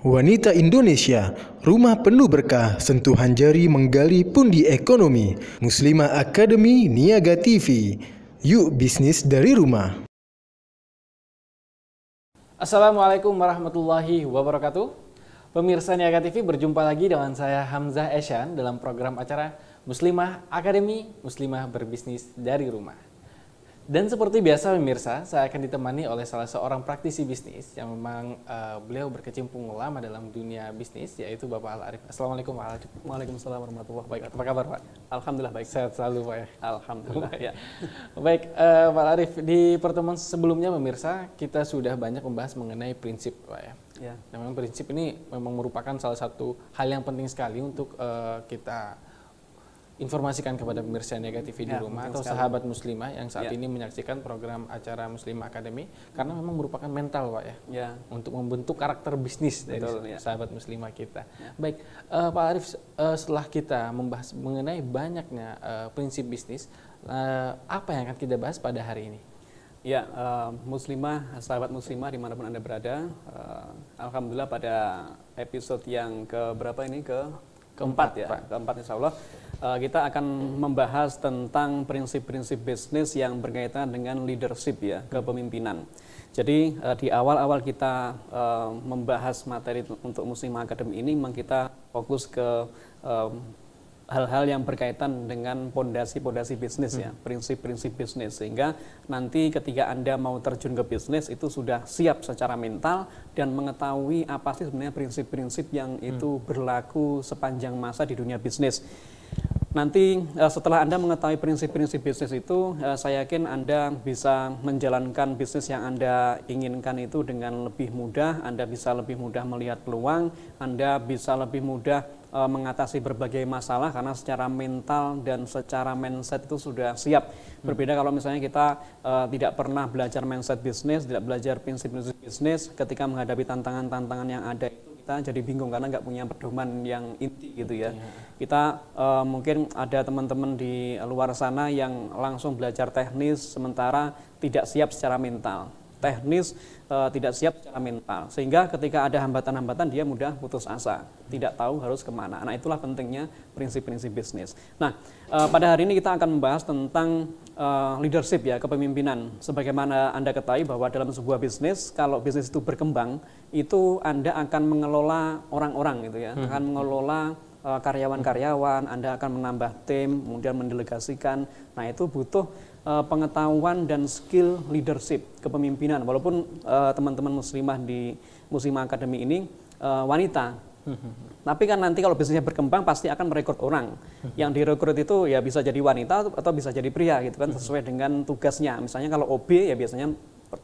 Wanita Indonesia, rumah penuh berkah, sentuhan jari menggali pundi ekonomi. Muslimah Akademi Niaga TV. Yuk bisnis dari rumah. Assalamualaikum warahmatullahi wabarakatuh. Pemirsa Niaga TV berjumpa lagi dengan saya Hamzah Eshan dalam program acara Muslimah Akademi Muslimah Berbisnis dari Rumah. Dan seperti biasa pemirsa, saya akan ditemani oleh salah seorang praktisi bisnis yang memang uh, beliau berkecimpung lama dalam dunia bisnis, yaitu Bapak Al Arif. Assalamualaikum Pak Al Arif. Waalaikumsalam warahmatullahi wabarakatuh. Apa kabar Pak? Alhamdulillah baik. Sehat selalu Pak ya? Alhamdulillah ya. baik uh, Pak Arif, di pertemuan sebelumnya pemirsa kita sudah banyak membahas mengenai prinsip Pak ya. Ya. memang prinsip ini memang merupakan salah satu hal yang penting sekali untuk uh, kita informasikan kepada pemirsa negatif di ya, rumah atau sekali. sahabat muslimah yang saat ya. ini menyaksikan program acara Muslim Academy karena memang merupakan mental Pak ya, ya. untuk membentuk karakter bisnis Betul, dari ya. sahabat muslimah kita. Ya. Baik, uh, Pak Arif uh, setelah kita membahas mengenai banyaknya uh, prinsip bisnis, uh, apa yang akan kita bahas pada hari ini? Ya, uh, muslimah, sahabat muslimah dimanapun Anda berada, uh, Alhamdulillah pada episode yang keberapa ini, ke keempat ya, Pak. keempat insya Allah uh, kita akan membahas tentang prinsip-prinsip bisnis yang berkaitan dengan leadership ya, kepemimpinan. Jadi uh, di awal-awal kita uh, membahas materi untuk musim akademi ini memang kita fokus ke uh, hal-hal yang berkaitan dengan pondasi-pondasi bisnis ya, hmm. ya, prinsip-prinsip bisnis sehingga nanti ketika Anda mau terjun ke bisnis itu sudah siap secara mental dan mengetahui apa sih sebenarnya prinsip-prinsip yang hmm. itu berlaku sepanjang masa di dunia bisnis. Nanti eh, setelah Anda mengetahui prinsip-prinsip bisnis itu, eh, saya yakin Anda bisa menjalankan bisnis yang Anda inginkan itu dengan lebih mudah, Anda bisa lebih mudah melihat peluang, Anda bisa lebih mudah uh, mengatasi berbagai masalah karena secara mental dan secara mindset itu sudah siap. Hmm. Berbeda kalau misalnya kita uh, tidak pernah belajar mindset bisnis, tidak belajar prinsip bisnis, ketika menghadapi tantangan-tantangan yang ada itu kita jadi bingung karena nggak punya pedoman yang inti gitu ya. Iya. Kita uh, mungkin ada teman-teman di luar sana yang langsung belajar teknis sementara tidak siap secara mental teknis, eh, tidak siap secara mental. Sehingga ketika ada hambatan-hambatan dia mudah putus asa, tidak tahu harus kemana. Nah itulah pentingnya prinsip-prinsip bisnis. Nah eh, pada hari ini kita akan membahas tentang eh, leadership ya, kepemimpinan. Sebagaimana Anda ketahui bahwa dalam sebuah bisnis, kalau bisnis itu berkembang, itu Anda akan mengelola orang-orang gitu ya, hmm. akan mengelola karyawan-karyawan, Anda akan menambah tim, kemudian mendelegasikan. Nah itu butuh uh, pengetahuan dan skill leadership kepemimpinan. Walaupun eh, teman-teman uh, muslimah di Muslimah Akademi ini uh, wanita, tapi kan nanti kalau bisnisnya berkembang pasti akan merekrut orang. Yang direkrut itu ya bisa jadi wanita atau bisa jadi pria gitu kan sesuai dengan tugasnya. Misalnya kalau OB ya biasanya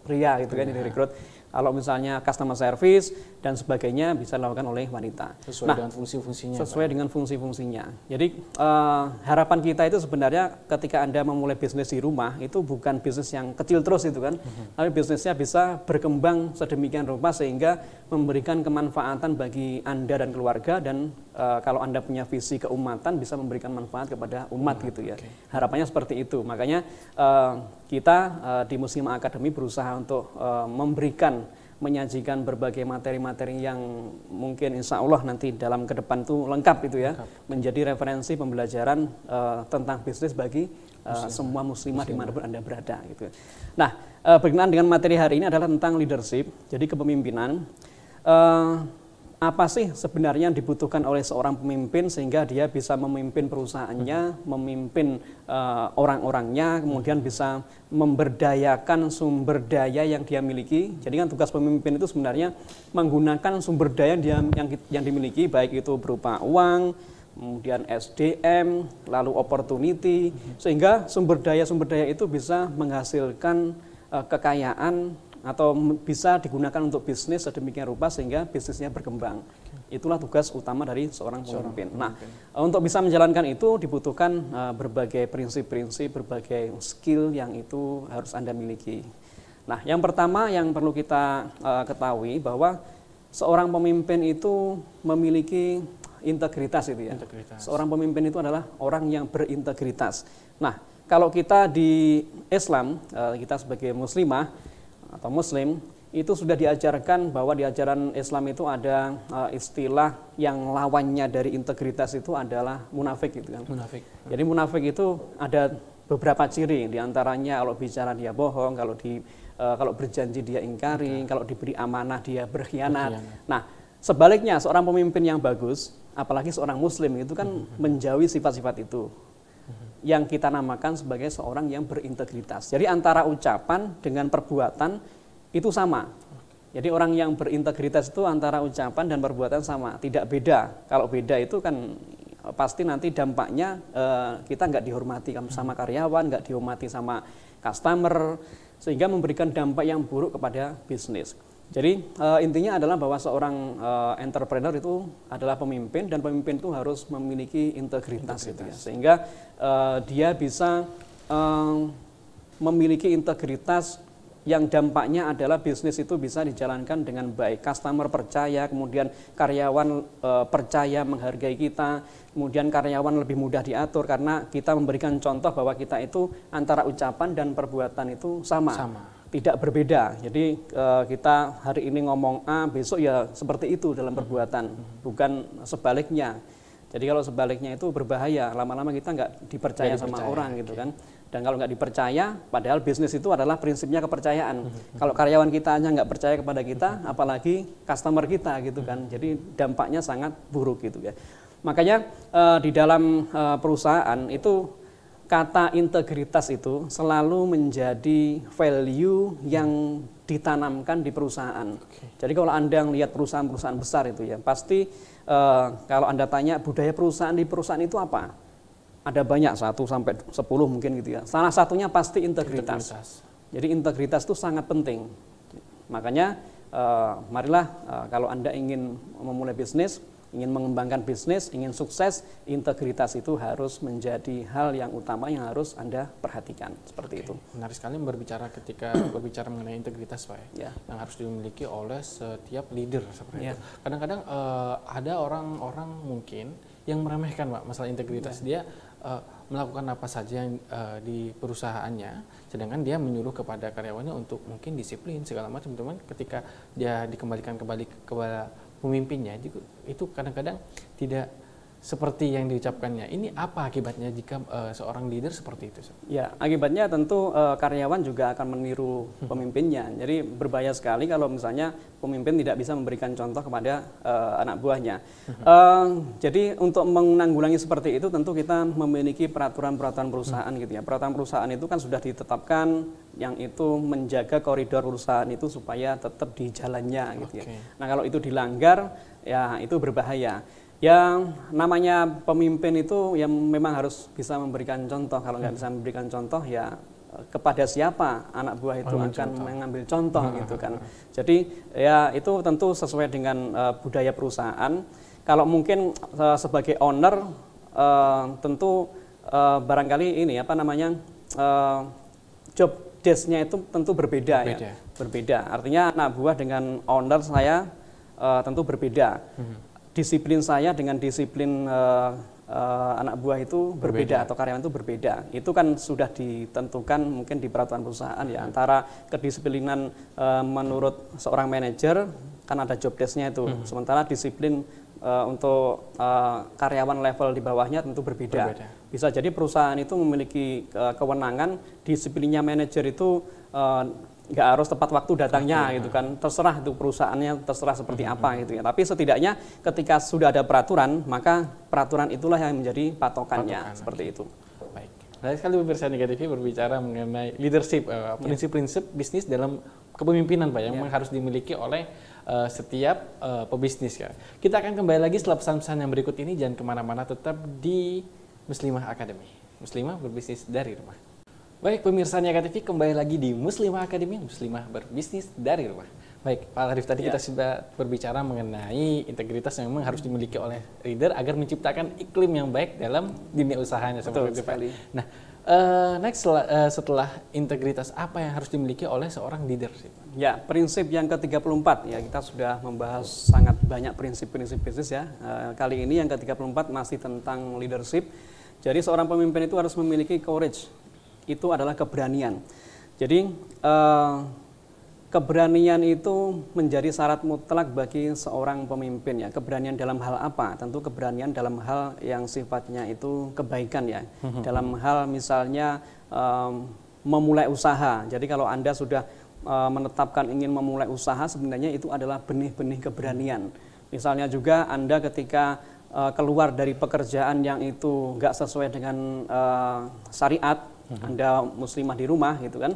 pria gitu kan yang direkrut kalau misalnya customer service dan sebagainya bisa dilakukan oleh wanita. Sesuai nah, dengan fungsi-fungsinya. Sesuai Pak. dengan fungsi-fungsinya. Jadi uh, harapan kita itu sebenarnya ketika Anda memulai bisnis di rumah itu bukan bisnis yang kecil terus itu kan, mm-hmm. tapi bisnisnya bisa berkembang sedemikian rupa sehingga memberikan kemanfaatan bagi Anda dan keluarga dan Eh, kalau Anda punya visi keumatan bisa memberikan manfaat kepada umat gitu ya. Okay. Harapannya seperti itu. Makanya uh, kita uh, di Muslim Akademi berusaha untuk uh, memberikan menyajikan berbagai materi-materi yang mungkin insya Allah nanti dalam ke depan itu lengkap itu ya lengkap. menjadi referensi pembelajaran uh, tentang bisnis bagi uh, Muslim. semua muslimah, Muslim. dimanapun anda berada gitu. Ya. Nah uh, berkenaan dengan materi hari ini adalah tentang leadership jadi kepemimpinan. Uh, apa sih sebenarnya yang dibutuhkan oleh seorang pemimpin sehingga dia bisa memimpin perusahaannya, hmm. memimpin uh, orang-orangnya, kemudian bisa memberdayakan sumber daya yang dia miliki. Jadi kan tugas pemimpin itu sebenarnya menggunakan sumber daya yang dia, yang, yang dimiliki baik itu berupa uang, kemudian SDM, lalu opportunity hmm. sehingga sumber daya sumber daya itu bisa menghasilkan uh, kekayaan atau bisa digunakan untuk bisnis sedemikian rupa sehingga bisnisnya berkembang. Itulah tugas utama dari seorang pemimpin. Nah, e, untuk bisa menjalankan itu dibutuhkan uh, berbagai prinsip-prinsip, berbagai skill yang itu harus Anda miliki. Nah, yang pertama yang perlu kita uh, ketahui bahwa seorang pemimpin itu memiliki integritas itu ya. Integritas. Seorang pemimpin itu adalah orang yang berintegritas. Nah, kalau kita di Islam, kita sebagai muslimah atau muslim itu sudah diajarkan bahwa di ajaran Islam itu ada uh, istilah yang lawannya dari integritas itu adalah munafik gitu kan. Munafik. Jadi munafik itu ada beberapa ciri diantaranya kalau bicara dia bohong, kalau di uh, kalau berjanji dia ingkari, okay. kalau diberi amanah dia berkhianat. berkhianat. Nah, sebaliknya seorang pemimpin yang bagus, apalagi seorang muslim itu kan hmm. menjauhi sifat-sifat itu yang kita namakan sebagai seorang yang berintegritas. Jadi antara ucapan dengan perbuatan itu sama. Jadi orang yang berintegritas itu antara ucapan dan perbuatan sama, tidak beda. Kalau beda itu kan pasti nanti dampaknya eh, kita nggak dihormati sama karyawan, nggak dihormati sama customer, sehingga memberikan dampak yang buruk kepada bisnis. Jadi uh, intinya adalah bahwa seorang uh, entrepreneur itu adalah pemimpin dan pemimpin itu harus memiliki integritas, integritas. Gitu ya. sehingga uh, dia bisa uh, memiliki integritas yang dampaknya adalah bisnis itu bisa dijalankan dengan baik. Customer percaya, kemudian karyawan e, percaya menghargai kita, kemudian karyawan lebih mudah diatur karena kita memberikan contoh bahwa kita itu antara ucapan dan perbuatan itu sama. sama tidak berbeda. Jadi eh, kita hari ini ngomong A, besok ya seperti itu dalam perbuatan, bukan sebaliknya. Jadi kalau sebaliknya itu berbahaya, lama-lama kita nggak dipercaya, dipercaya sama orang gitu kan. Dan kalau nggak dipercaya, padahal bisnis itu adalah prinsipnya kepercayaan. kalau karyawan kita hanya nggak percaya kepada kita, apalagi customer kita gitu kan. Jadi dampaknya sangat buruk gitu ya. Makanya eh, di dalam eh, perusahaan itu kata integritas itu selalu menjadi value yang ditanamkan di perusahaan. Okay. Jadi kalau Anda melihat perusahaan-perusahaan besar itu ya, pasti uh, kalau Anda tanya budaya perusahaan di perusahaan itu apa? Ada banyak, satu sampai sepuluh mungkin gitu ya. Salah satunya pasti integritas. integritas. Jadi integritas itu sangat penting. Makanya uh, marilah uh, kalau Anda ingin memulai bisnis, ingin mengembangkan bisnis, ingin sukses, integritas itu harus menjadi hal yang utama yang harus Anda perhatikan. Seperti okay. itu. Menarik sekali berbicara ketika berbicara mengenai integritas, Pak. Ya, ya. Yang harus dimiliki oleh setiap leader seperti yeah. itu. Kadang-kadang uh, ada orang-orang mungkin yang meremehkan, Pak, masalah integritas. Yeah. Dia uh, melakukan apa saja yang uh, di perusahaannya, sedangkan dia menyuruh kepada karyawannya untuk mungkin disiplin segala macam, teman. Ketika dia dikembalikan kembali kepada pemimpinnya itu kadang-kadang tidak seperti yang diucapkannya. Ini apa akibatnya jika uh, seorang leader seperti itu? Ya, akibatnya tentu uh, karyawan juga akan meniru hmm. pemimpinnya. Jadi berbahaya sekali kalau misalnya pemimpin tidak bisa memberikan contoh kepada uh, anak buahnya. uh, jadi untuk menanggulangi seperti itu tentu kita memiliki peraturan-peraturan perusahaan hmm. gitu ya. Peraturan perusahaan itu kan sudah ditetapkan yang itu menjaga koridor perusahaan itu supaya tetap di jalannya gitu okay. ya. Nah, kalau itu dilanggar ya itu berbahaya yang namanya pemimpin itu yang memang harus bisa memberikan contoh kalau nggak ya. bisa memberikan contoh ya eh, kepada siapa anak buah itu Orang oh, akan contoh. mengambil contoh ah, gitu ah, kan ah. jadi ya itu tentu sesuai dengan uh, budaya perusahaan kalau mungkin uh, sebagai owner uh, tentu uh, barangkali ini apa namanya uh, job desknya itu tentu berbeda, ya. berbeda ya berbeda artinya anak buah dengan owner saya uh, tentu berbeda hmm disiplin saya dengan disiplin uh, uh, anak buah itu berbeda, berbeda atau karyawan itu berbeda. Itu kan sudah ditentukan mungkin di peraturan perusahaan ya hmm. antara kedisiplinan uh, menurut seorang manajer kan ada job desknya itu. Hmm. Sementara disiplin uh, untuk uh, karyawan level di bawahnya tentu berbeda. berbeda. Bisa jadi perusahaan itu memiliki uh, kewenangan disiplinnya manajer itu uh, nggak harus tepat waktu datangnya iya. gitu kan terserah itu perusahaannya terserah seperti iya. apa gitu ya tapi setidaknya ketika sudah ada peraturan maka peraturan itulah yang menjadi patokannya Patokan. seperti itu baik nah, sekali pemirsa negatif berbicara mengenai leadership eh, iya. prinsip-prinsip uh, bisnis dalam kepemimpinan pak yang yeah. harus dimiliki oleh uh, setiap uh, pebisnis ya kita akan kembali lagi setelah pesan-pesan yang berikut ini jangan kemana-mana tetap di Muslimah Academy Muslimah berbisnis dari rumah Baik, pemirsa Nia TV kembali lagi di Muslimah Akademi, Muslimah Berbisnis dari Rumah. Baik, Pak Arif tadi ya. kita sudah berbicara mengenai integritas yang memang harus dimiliki oleh leader agar menciptakan iklim yang baik dalam dunia usahanya. Betul seperti sekali. Pak. Nah, uh, next uh, setelah integritas apa yang harus dimiliki oleh seorang leader sih? Ya, prinsip yang ke-34 ya kita sudah membahas oh. sangat banyak prinsip-prinsip bisnis ya. Uh, kali ini yang ke-34 masih tentang leadership. Jadi seorang pemimpin itu harus memiliki courage itu adalah keberanian. Jadi eh, keberanian itu menjadi syarat mutlak bagi seorang pemimpin ya. Keberanian dalam hal apa? Tentu keberanian dalam hal yang sifatnya itu kebaikan ya. Hmm, hmm, dalam hmm. hal misalnya eh, memulai usaha. Jadi kalau Anda sudah eh, menetapkan ingin memulai usaha sebenarnya itu adalah benih-benih keberanian. Misalnya juga Anda ketika eh, keluar dari pekerjaan yang itu nggak sesuai dengan uh, syariat, hmm. Anda muslimah di rumah gitu kan.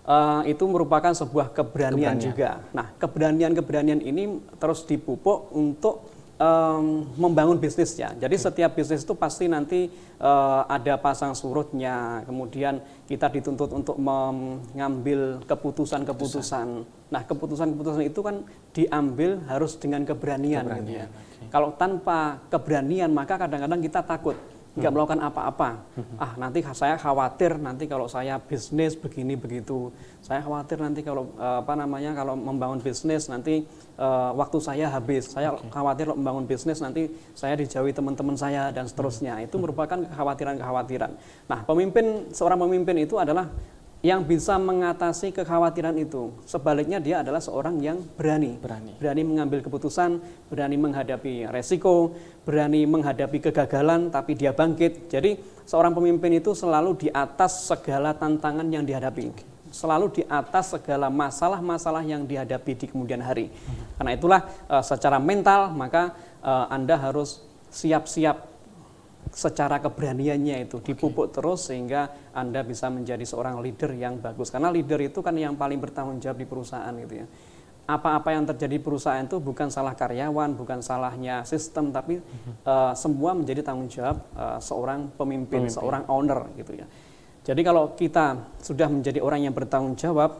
Uh, itu merupakan sebuah keberanian, keberanian juga. Nah, keberanian-keberanian ini terus dipupuk untuk um, membangun bisnisnya. Jadi okay. Hmm. setiap bisnis itu pasti nanti uh, ada pasang surutnya. Kemudian kita dituntut untuk mengambil keputusan-keputusan. Nah, keputusan-keputusan itu kan diambil harus dengan keberanian. keberanian. Gitu ya. okay. Kalau tanpa keberanian maka kadang-kadang kita takut nggak melakukan apa-apa. Ah, nanti saya khawatir nanti kalau saya bisnis begini begitu. Saya khawatir nanti kalau eh, apa namanya kalau membangun bisnis nanti uh, waktu saya habis. Saya okay. khawatir kalau membangun bisnis nanti saya dijauhi teman-teman saya dan seterusnya. Hmm. Itu merupakan kekhawatiran-kekhawatiran. Nah, pemimpin seorang pemimpin itu adalah yang bisa mengatasi kekhawatiran itu. Sebaliknya dia adalah seorang yang berani. Berani. Berani mengambil keputusan, berani menghadapi resiko, berani menghadapi kegagalan tapi dia bangkit. Jadi seorang pemimpin itu selalu di atas segala tantangan yang dihadapi. Selalu di atas segala masalah-masalah yang dihadapi di kemudian hari. Hmm. Karena itulah eh, secara mental maka eh, Anda harus siap-siap secara keberaniannya itu dipupuk terus sehingga Anda bisa menjadi seorang leader yang bagus. Karena leader itu kan yang paling bertanggung jawab di perusahaan gitu ya. Apa-apa yang terjadi di perusahaan itu bukan salah karyawan, bukan salahnya sistem, tapi uh, semua menjadi tanggung jawab uh, seorang pemimpin, pemimpin, seorang owner gitu ya. Jadi kalau kita sudah menjadi orang yang bertanggung jawab,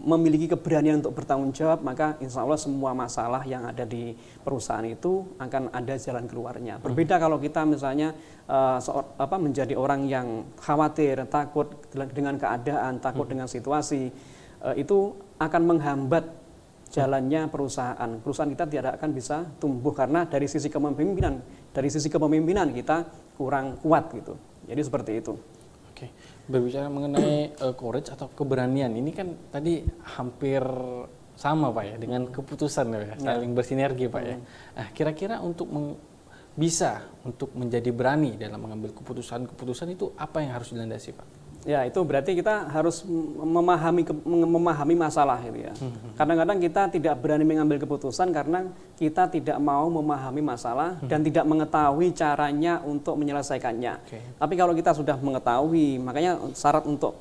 memiliki keberanian untuk bertanggung jawab, maka insya Allah semua masalah yang ada di perusahaan itu akan ada jalan keluarnya. Hmm. Berbeda kalau kita misalnya uh, seor, apa, menjadi orang yang khawatir, takut dengan keadaan, takut hmm. dengan situasi, uh, itu akan menghambat jalannya perusahaan. Perusahaan kita tidak akan bisa tumbuh karena dari sisi kepemimpinan, dari sisi kepemimpinan kita kurang kuat gitu. Jadi seperti itu. Oke. Okay berbicara mengenai uh, courage atau keberanian ini kan tadi hampir sama pak ya dengan keputusan ya, ya. saling bersinergi pak ya. Hmm. Nah, kira-kira untuk meng, bisa untuk menjadi berani dalam mengambil keputusan-keputusan itu apa yang harus dilandasi pak? Ya, itu berarti kita harus memahami memahami masalah gitu ya. Hmm, hmm, hmm. Kadang-kadang kita tidak berani mengambil keputusan karena kita tidak mau memahami masalah dan tidak mengetahui caranya untuk menyelesaikannya. Okay. Tapi kalau kita sudah mengetahui, makanya syarat untuk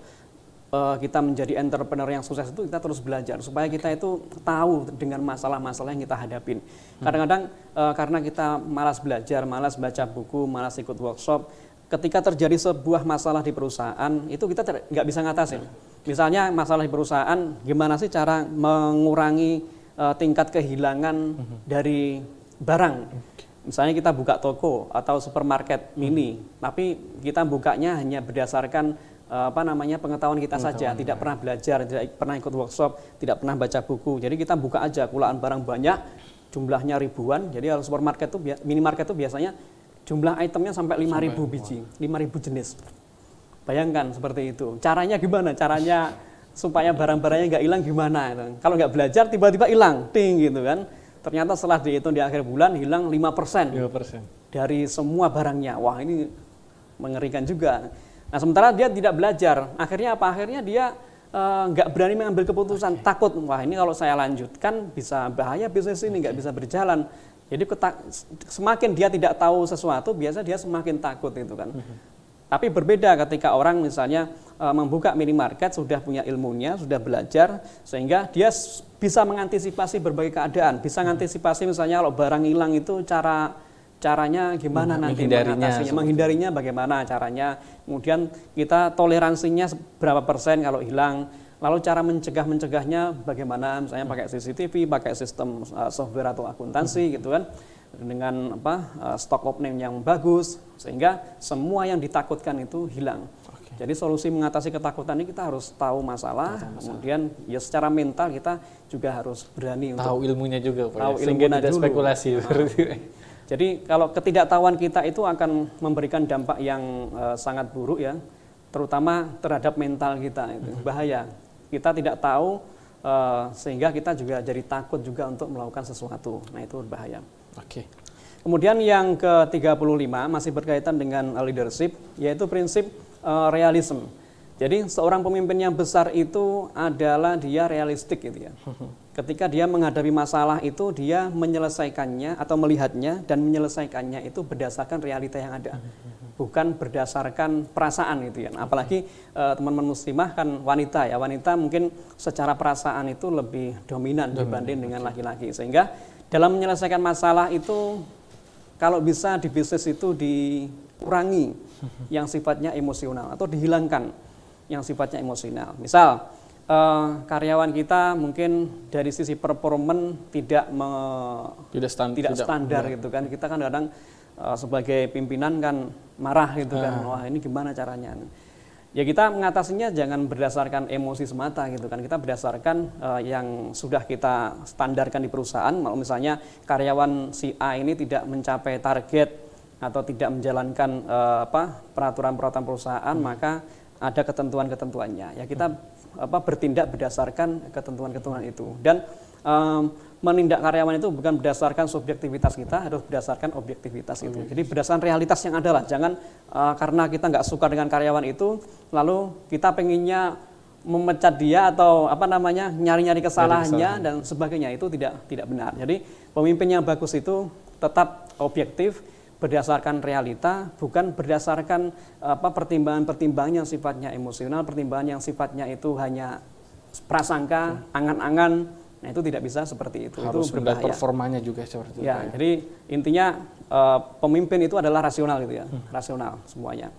uh, kita menjadi entrepreneur yang sukses itu kita terus belajar supaya kita itu tahu dengan masalah-masalah yang kita hadapin. Kadang-kadang uh, karena kita malas belajar, malas baca buku, malas ikut workshop ketika terjadi sebuah masalah di perusahaan itu kita nggak bisa ngatasin. Misalnya masalah di perusahaan, gimana sih cara mengurangi uh, tingkat kehilangan mm-hmm. dari barang? Misalnya kita buka toko atau supermarket mini, mm-hmm. tapi kita bukanya hanya berdasarkan eh, apa namanya pengetahuan kita pengetahuan saja, ya. tidak pernah belajar, tidak pernah ikut workshop, tidak pernah baca buku. Jadi kita buka aja kulaan barang banyak, jumlahnya ribuan. Jadi kalau supermarket tuh minimarket tuh biasanya Jumlah itemnya sampai 5.000 biji, 5.000 jenis. Bayangkan seperti itu. Caranya gimana? Caranya supaya barang-barangnya nggak hilang gimana? Kalau nggak belajar tiba-tiba hilang, ting gitu kan. Ternyata setelah dihitung di akhir bulan hilang 5%. 5%. Dari semua barangnya. Wah, ini mengerikan juga. Nah, sementara dia tidak belajar. Akhirnya apa? Akhirnya dia eh, nggak uh, berani mengambil keputusan okay. takut wah ini kalau saya lanjutkan bisa bahaya bisnis ini nggak okay. bisa berjalan jadi semakin dia tidak tahu sesuatu, biasanya dia semakin takut itu kan. Mm -hmm. Tapi berbeda ketika orang misalnya e, membuka minimarket sudah punya ilmunya, sudah belajar sehingga dia bisa mengantisipasi berbagai keadaan, bisa mengantisipasi mhm. misalnya kalau barang hilang itu cara caranya gimana hmm, nanti mengatasinya, menghindarinya bagaimana caranya. Kemudian kita toleransinya berapa persen kalau hilang Lalu cara mencegah-mencegahnya bagaimana? Misalnya pakai CCTV, pakai sistem uh, software atau akuntansi hmm. gitu kan dengan apa uh, stock opening yang bagus sehingga semua yang ditakutkan itu hilang. Okay. Jadi solusi mengatasi ketakutan ini kita harus tahu masalah, masalah. kemudian ya secara mental kita juga harus berani tahu untuk ilmunya juga, ya. tahu ya. ilmunya ada dulu. spekulasi. Nah, jadi kalau ketidaktahuan kita itu akan memberikan dampak yang uh, sangat buruk ya, terutama terhadap mental kita itu hmm. bahaya kita tidak tahu uh, sehingga kita juga jadi takut juga untuk melakukan sesuatu. Nah, itu berbahaya. Oke. Okay. Kemudian yang ke-35 masih berkaitan dengan leadership yaitu prinsip uh, realisme. Jadi seorang pemimpin yang besar itu adalah dia realistik gitu ya. Ketika dia menghadapi masalah itu dia menyelesaikannya atau melihatnya dan menyelesaikannya itu berdasarkan realita yang ada. Hmm bukan berdasarkan perasaan gitu ya. Apalagi eh, teman-teman uh, muslimah kan wanita ya, wanita mungkin secara perasaan itu lebih dominan, dominan. dibanding dengan laki-laki. Sehingga dalam menyelesaikan masalah itu kalau bisa di bisnis itu dikurangi yang sifatnya emosional atau dihilangkan yang sifatnya emosional. Misal uh, karyawan kita mungkin dari sisi performan tidak me, tidak, stand, tidak, standar tidak. Ya. gitu kan. Kita kan -kadang Eh, sebagai pimpinan kan marah gitu kan ah. wah ini gimana caranya ya kita mengatasinya jangan berdasarkan emosi semata gitu kan kita berdasarkan uh, yang sudah kita standarkan di perusahaan kalau misalnya karyawan si A ini tidak mencapai target atau tidak menjalankan uh, apa peraturan-peraturan perusahaan hmm. maka ada ketentuan-ketentuannya ya kita hmm. apa bertindak berdasarkan ketentuan-ketentuan itu dan um, menindak karyawan itu bukan berdasarkan subjektivitas kita, harus berdasarkan objektivitas itu. Jadi berdasarkan realitas yang ada lah, jangan uh, karena kita nggak suka dengan karyawan itu, lalu kita pengennya memecat dia atau apa namanya nyari-nyari kesalahannya dan sebagainya itu tidak tidak benar. Jadi pemimpin yang bagus itu tetap objektif berdasarkan realita bukan berdasarkan apa pertimbangan-pertimbangan yang sifatnya emosional, pertimbangan yang sifatnya itu hanya prasangka, angan-angan Nah itu tidak bisa seperti itu. Harus itu berbahaya. performanya juga seperti itu. Ya. ya. Jadi intinya uh, pemimpin itu adalah rasional gitu ya, hmm. rasional semuanya.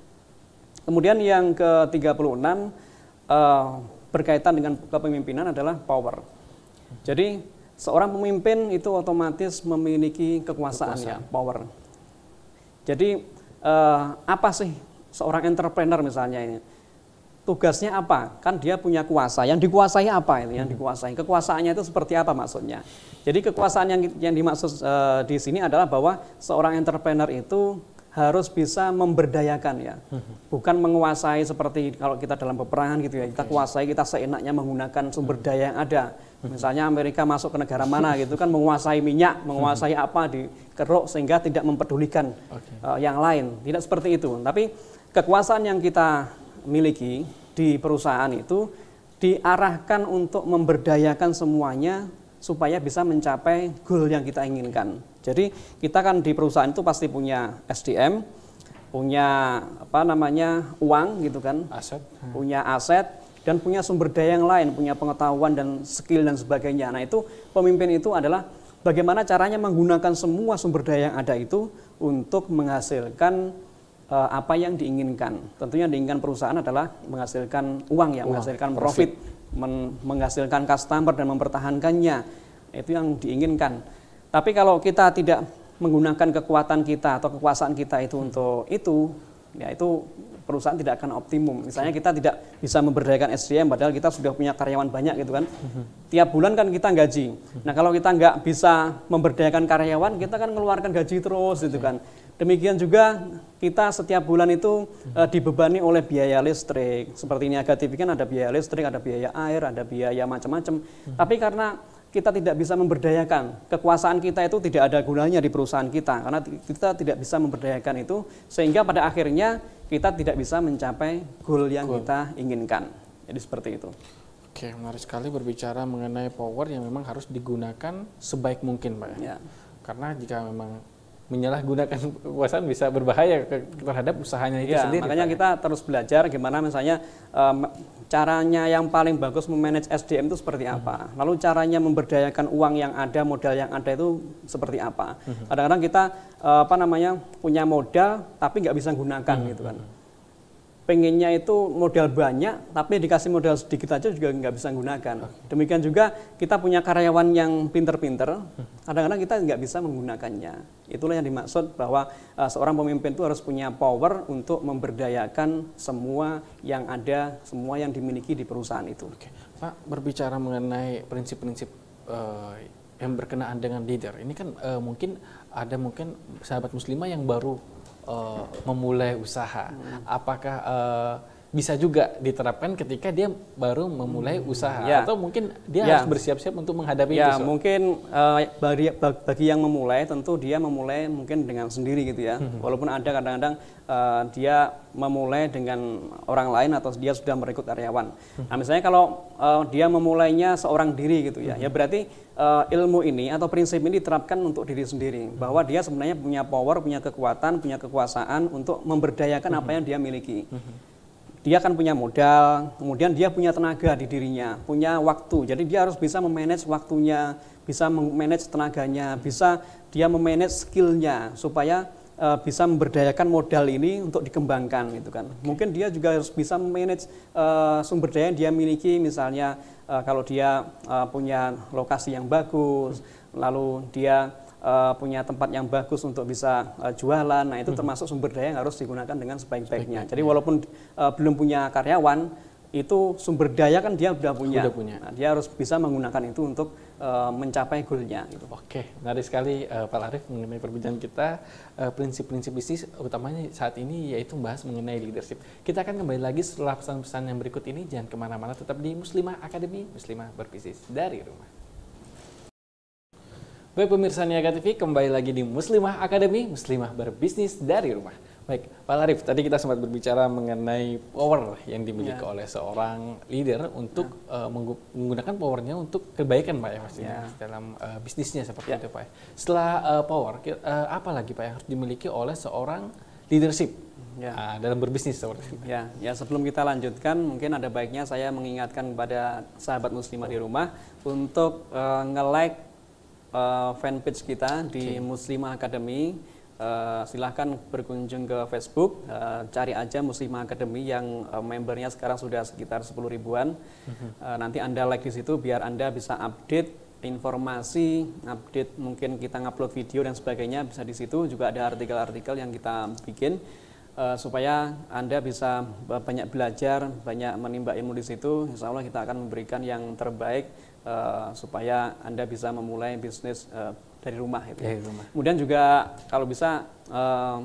Kemudian yang ke-36 uh, eh, berkaitan dengan kepemimpinan adalah power. Hmm. Jadi seorang pemimpin itu otomatis memiliki kekuasaan, ya, kekuasaan. ya, power. Jadi uh, apa sih seorang entrepreneur misalnya ini? tugasnya apa? Kan dia punya kuasa. Yang dikuasai apa itu? Yang hmm. dikuasai. Kekuasaannya itu seperti apa maksudnya? Jadi kekuasaan yang yang dimaksud e, di sini adalah bahwa seorang entrepreneur itu harus bisa memberdayakan ya. Hmm. Bukan menguasai seperti kalau kita dalam peperangan gitu ya. Kita kuasai, kita seenaknya menggunakan sumber hmm. daya yang ada. Misalnya Amerika masuk ke negara mana gitu kan menguasai minyak, menguasai apa di keruk sehingga tidak mempedulikan okay. uh, eh, yang lain. Tidak seperti itu. Tapi kekuasaan yang kita miliki di perusahaan itu diarahkan untuk memberdayakan semuanya supaya bisa mencapai goal yang kita inginkan. Jadi kita kan di perusahaan itu pasti punya SDM, punya apa namanya uang gitu kan, aset, hmm. punya aset, dan punya sumber daya yang lain, punya pengetahuan dan skill dan sebagainya. Nah, itu pemimpin itu adalah bagaimana caranya menggunakan semua sumber daya yang ada itu untuk menghasilkan Eh, apa yang diinginkan. Tentunya yang diinginkan perusahaan adalah menghasilkan uang ya, uang, menghasilkan profit, profit. Men menghasilkan customer dan mempertahankannya. Itu yang diinginkan. Tapi kalau kita tidak menggunakan kekuatan kita atau kekuasaan kita itu hmm. untuk itu, ya itu perusahaan tidak akan optimum. Misalnya kita tidak bisa memberdayakan SDM, padahal kita sudah punya karyawan banyak gitu kan. Hmm. Tiap bulan kan kita gaji. Hmm. Nah kalau kita nggak bisa memberdayakan karyawan, kita kan mengeluarkan gaji terus gitu hmm. kan. Demikian juga kita setiap bulan itu uh, dibebani oleh biaya listrik. Seperti Niaga TV kan ada biaya listrik, ada biaya air, ada biaya macam-macam. Hmm. Tapi karena kita tidak bisa memberdayakan kekuasaan kita itu tidak ada gunanya di perusahaan kita karena kita tidak bisa memberdayakan itu sehingga pada akhirnya kita tidak bisa mencapai goal yang goal. kita inginkan. Jadi seperti itu. Oke, menarik sekali berbicara mengenai power yang memang harus digunakan sebaik mungkin, Pak. Ya. ya. Karena jika memang menyalahgunakan kekuasaan bisa berbahaya terhadap usahanya itu ya, sendiri. Makanya kita terus belajar gimana misalnya um, caranya yang paling bagus memanage SDM itu seperti hmm. apa. Hmm. Lalu caranya memberdayakan uang yang ada, modal yang ada itu seperti apa. Hmm. Kadang-kadang hmm. kita uh, apa namanya punya modal tapi nggak bisa gunakan hmm. gitu kan. Hmm pengennya itu modal banyak, tapi dikasih modal sedikit aja juga nggak bisa menggunakan Demikian juga kita punya karyawan yang pinter-pinter, kadang-kadang kita nggak bisa menggunakannya. Itulah yang dimaksud bahwa uh, seorang pemimpin itu harus punya power untuk memberdayakan semua yang ada, semua yang dimiliki di perusahaan itu. Oke. Pak, berbicara mengenai prinsip-prinsip eh, yang berkenaan dengan leader, ini kan uh, mungkin ada mungkin sahabat muslimah yang baru Eh, memulai usaha? Hmm. Apakah uh, bisa juga diterapkan ketika dia baru memulai hmm, usaha ya. atau mungkin dia ya. harus bersiap-siap untuk menghadapi ya, itu. So. mungkin uh, bagi, yang memulai tentu dia memulai mungkin dengan sendiri gitu ya. Hmm. Walaupun ada kadang-kadang uh, dia memulai dengan orang lain atau dia sudah merekrut karyawan. Hmm. Nah, misalnya kalau uh, dia memulainya seorang diri gitu ya. ya hmm. Ya berarti uh, ilmu ini atau prinsip ini diterapkan untuk diri sendiri hmm. bahwa dia sebenarnya punya power, punya kekuatan, punya kekuasaan untuk memberdayakan hmm. apa yang dia miliki. Hmm dia akan punya modal, kemudian dia punya tenaga di dirinya, punya waktu. Jadi dia harus bisa memanage waktunya, bisa memanage tenaganya, bisa dia memanage skillnya supaya e, bisa memberdayakan modal ini untuk dikembangkan gitu kan. Okay. Mungkin dia juga harus bisa memanage e, sumber daya yang dia miliki, misalnya e, kalau dia e, punya lokasi yang bagus, hmm. lalu dia uh, punya tempat yang bagus untuk bisa uh, jualan. Nah, itu hmm. termasuk sumber daya yang harus digunakan dengan sebaik-baiknya. Jadi ya. walaupun uh, belum punya karyawan, itu sumber daya kan dia sudah punya. Udah punya. Nah, dia harus bisa menggunakan itu untuk uh, mencapai goalnya. Gitu. Oke, menarik sekali uh, Pak Larif mengenai perbincangan kita prinsip-prinsip bisnis utamanya saat ini yaitu membahas mengenai leadership. Kita akan kembali lagi setelah pesan-pesan yang berikut ini. Jangan kemana-mana, tetap di Muslimah Academy, Muslimah berbisnis dari rumah. Baik pemirsa Niaga TV, kembali lagi di Muslimah Academy, Muslimah berbisnis dari rumah. Baik, Pak Larif, tadi kita sempat berbicara mengenai power yang dimiliki ya. oleh seorang leader untuk ya. uh, menggunakan powernya untuk kebaikan, Pak ya pastinya ya. dalam uh, bisnisnya seperti ya. itu, Pak. Ya. Setelah uh, power, uh, apa lagi Pak yang harus dimiliki oleh seorang leadership ya. uh, dalam berbisnis seperti itu? Ya, ya sebelum kita lanjutkan, mungkin ada baiknya saya mengingatkan kepada sahabat muslimah di rumah untuk uh, nge-like uh, eh, fanpage kita di okay. Muslimah Academy. Uh, silahkan berkunjung ke Facebook, uh, cari aja Muslimah Academy yang uh, membernya sekarang sudah sekitar 10 ribuan. Uh, nanti Anda like di situ biar Anda bisa update informasi, update mungkin kita ngupload video dan sebagainya bisa di situ. Juga ada artikel-artikel yang kita bikin uh, supaya Anda bisa banyak belajar, banyak menimba ilmu di situ. Insya Allah kita akan memberikan yang terbaik uh, supaya Anda bisa memulai bisnis uh, dari rumah. Gitu. Dari rumah. Kemudian juga kalau bisa uh,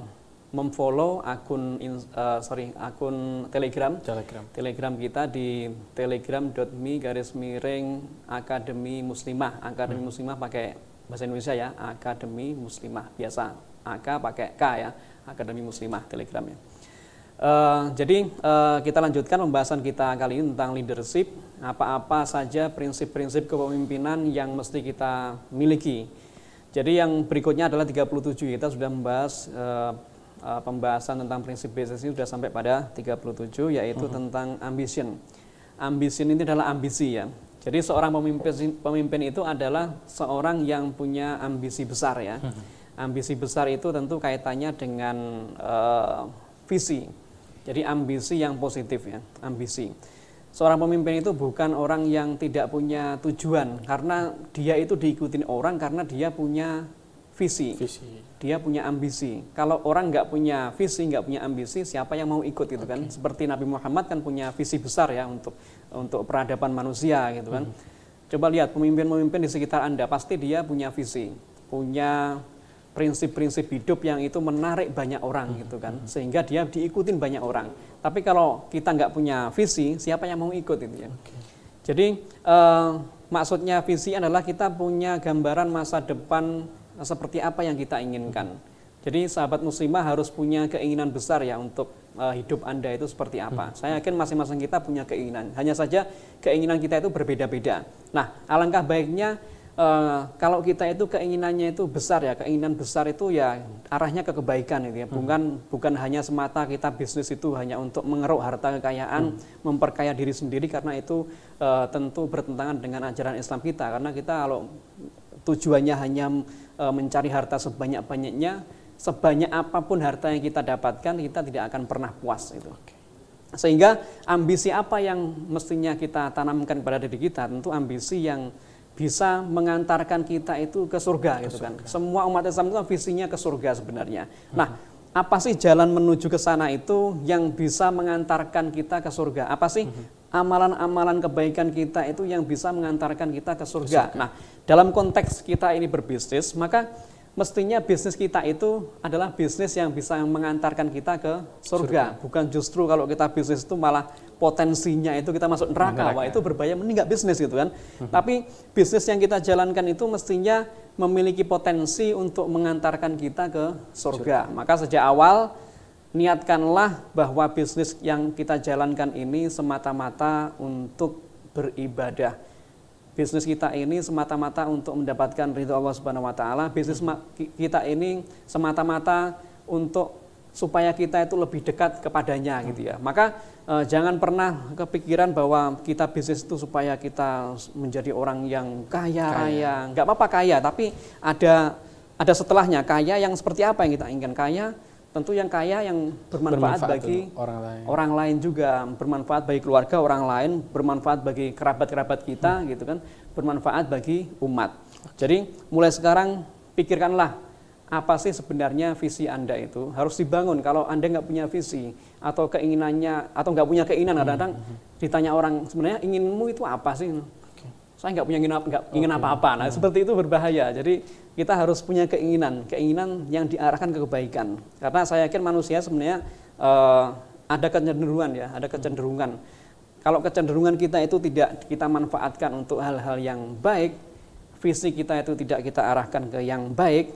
memfollow akun in, uh, sorry akun Telegram. Telegram. Telegram kita di telegram.me garis miring Akademi Muslimah. Akademi hmm. Muslimah pakai bahasa Indonesia ya, Akademi Muslimah biasa. AK pakai K ya, Akademi Muslimah Telegramnya. Eh, jadi uh, kita lanjutkan pembahasan kita kali ini tentang leadership, apa-apa saja prinsip-prinsip kepemimpinan yang mesti kita miliki. Jadi yang berikutnya adalah 37, kita sudah membahas uh, uh, pembahasan tentang prinsip bisnis ini sudah sampai pada 37 yaitu uh mhm. -huh. tentang ambition. Ambition ini adalah ambisi ya. Jadi seorang pemimpin pemimpin itu adalah seorang yang punya ambisi besar ya. Mhm. Ambisi besar itu tentu kaitannya dengan uh, visi jadi ambisi yang positif ya, ambisi. Seorang pemimpin itu bukan orang yang tidak punya tujuan karena dia itu diikutin orang karena dia punya visi. visi. Dia punya ambisi. Kalau orang nggak punya visi, nggak punya ambisi, siapa yang mau ikut gitu okay. kan? Seperti Nabi Muhammad kan punya visi besar ya untuk untuk peradaban manusia gitu kan. Hmm. Coba lihat pemimpin-pemimpin di sekitar Anda pasti dia punya visi, punya prinsip-prinsip hidup yang itu menarik banyak orang hmm. gitu kan sehingga dia diikutin banyak orang tapi kalau kita nggak punya visi siapa yang mau ikut itu ya okay. jadi uh, maksudnya visi adalah kita punya gambaran masa depan seperti apa yang kita inginkan jadi sahabat muslimah harus punya keinginan besar ya untuk uh, hidup Anda itu seperti apa. Hmm. Saya yakin masing-masing kita punya keinginan. Hanya saja keinginan kita itu berbeda-beda. Nah, alangkah baiknya Uh, kalau kita itu keinginannya itu besar ya, keinginan besar itu ya arahnya ke kebaikan itu ya. Hmm. Bukan hmm. bukan hanya semata kita bisnis itu hanya untuk mengeruk harta kekayaan, hmm. memperkaya diri sendiri karena itu uh, tentu bertentangan dengan ajaran Islam kita. Karena kita kalau tujuannya hanya uh, mencari harta sebanyak-banyaknya, sebanyak apapun harta yang kita dapatkan, kita tidak akan pernah puas itu. Okay. Sehingga ambisi apa yang mestinya kita tanamkan kepada diri kita? Tentu ambisi yang bisa mengantarkan kita itu ke surga ke gitu kan. surga. kan. Semua umat Islam itu kan visinya ke surga sebenarnya. Nah, apa sih jalan menuju ke sana itu yang bisa mengantarkan kita ke surga? Apa sih mhm. amalan-amalan kebaikan kita itu yang bisa mengantarkan kita ke surga? Ke surga. Nah, dalam konteks kita ini berbisnis, maka mestinya bisnis kita itu adalah bisnis yang bisa mengantarkan kita ke surga, surga. bukan justru kalau kita bisnis itu malah potensinya itu kita masuk neraka, neraka. wah itu berbahaya mending bisnis gitu kan. Hmm. Tapi bisnis yang kita jalankan itu mestinya memiliki potensi untuk mengantarkan kita ke surga. surga. Maka sejak awal niatkanlah bahwa bisnis yang kita jalankan ini semata-mata untuk beribadah bisnis kita ini semata-mata untuk mendapatkan ridho Allah Subhanahu wa taala. Bisnis kita ini semata-mata untuk supaya kita itu lebih dekat kepadanya hmm. gitu ya. Maka eh, jangan pernah kepikiran bahwa kita bisnis itu supaya kita menjadi orang yang kaya, kaya. raya. Enggak apa-apa kaya, tapi ada ada setelahnya kaya yang seperti apa yang kita inginkan kaya tentu yang kaya yang bermanfaat, bermanfaat bagi orang lain. orang lain juga bermanfaat bagi keluarga orang lain bermanfaat bagi kerabat kerabat kita hmm. gitu kan bermanfaat bagi umat jadi mulai sekarang pikirkanlah apa sih sebenarnya visi anda itu harus dibangun kalau anda nggak punya visi atau keinginannya atau nggak punya keinginan hmm, kadang-kadang hmm, hmm. ditanya orang sebenarnya inginmu itu apa sih saya nggak punya ingin, nggak ingin apa-apa. Nah, hmm. seperti itu berbahaya. Jadi kita harus punya keinginan, keinginan yang diarahkan ke kebaikan. Karena saya yakin manusia sebenarnya uh, ada kecenderungan ya, ada kecenderungan. Kalau kecenderungan kita itu tidak kita manfaatkan untuk hal-hal yang baik, visi kita itu tidak kita arahkan ke yang baik,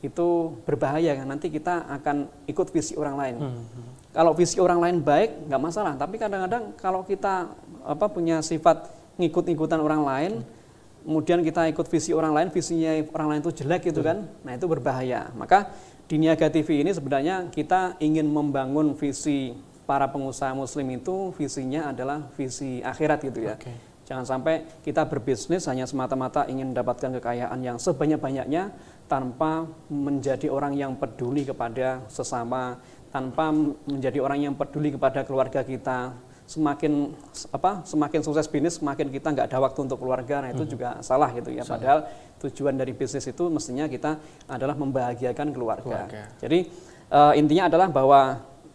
itu berbahaya nanti kita akan ikut visi orang lain. Hmm. hmm. Kalau visi orang lain baik nggak masalah, tapi kadang-kadang kalau kita apa punya sifat ngikut-ngikutan orang lain, hmm. kemudian kita ikut visi orang lain, visinya orang lain itu jelek gitu hmm. kan, nah itu berbahaya. Maka di Niaga TV ini sebenarnya kita ingin membangun visi para pengusaha muslim itu visinya adalah visi akhirat gitu ya. Okay. Jangan sampai kita berbisnis hanya semata-mata ingin mendapatkan kekayaan yang sebanyak-banyaknya tanpa menjadi orang yang peduli kepada sesama, tanpa menjadi orang yang peduli kepada keluarga kita, semakin apa semakin sukses bisnis semakin kita nggak ada waktu untuk keluarga nah itu hmm. juga salah gitu ya salah. padahal tujuan dari bisnis itu mestinya kita adalah membahagiakan keluarga, keluarga. jadi uh, intinya adalah bahwa